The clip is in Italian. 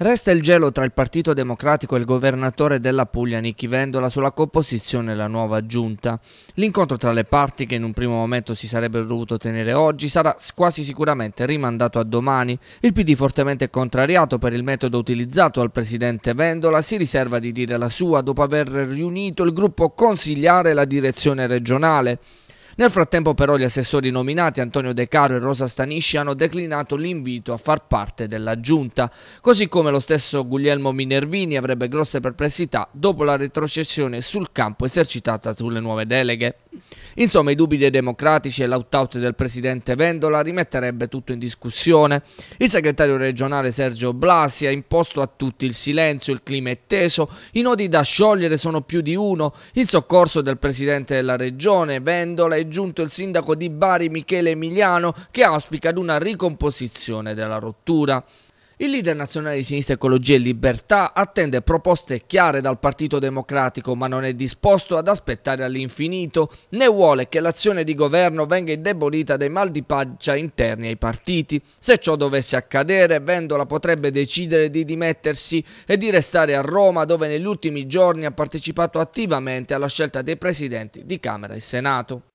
Resta il gelo tra il Partito Democratico e il governatore della Puglia Nicchi Vendola sulla composizione della nuova giunta. L'incontro tra le parti, che in un primo momento si sarebbe dovuto tenere oggi, sarà quasi sicuramente rimandato a domani. Il PD, fortemente contrariato per il metodo utilizzato al presidente Vendola, si riserva di dire la sua dopo aver riunito il gruppo consigliare e la direzione regionale. Nel frattempo però gli assessori nominati Antonio De Caro e Rosa Stanisci hanno declinato l'invito a far parte della giunta, così come lo stesso Guglielmo Minervini avrebbe grosse perplessità dopo la retrocessione sul campo esercitata sulle nuove deleghe. Insomma, i dubbi dei democratici e l'out-out del presidente Vendola rimetterebbe tutto in discussione. Il segretario regionale Sergio Blasi ha imposto a tutti il silenzio, il clima è teso, i nodi da sciogliere sono più di uno. In soccorso del presidente della regione Vendola è giunto il sindaco di Bari Michele Emiliano che auspica ad una ricomposizione della rottura. Il leader nazionale di Sinistra Ecologia e Libertà attende proposte chiare dal Partito Democratico, ma non è disposto ad aspettare all'infinito, né vuole che l'azione di governo venga indebolita dai mal di pancia interni ai partiti. Se ciò dovesse accadere, Vendola potrebbe decidere di dimettersi e di restare a Roma, dove negli ultimi giorni ha partecipato attivamente alla scelta dei presidenti di Camera e Senato.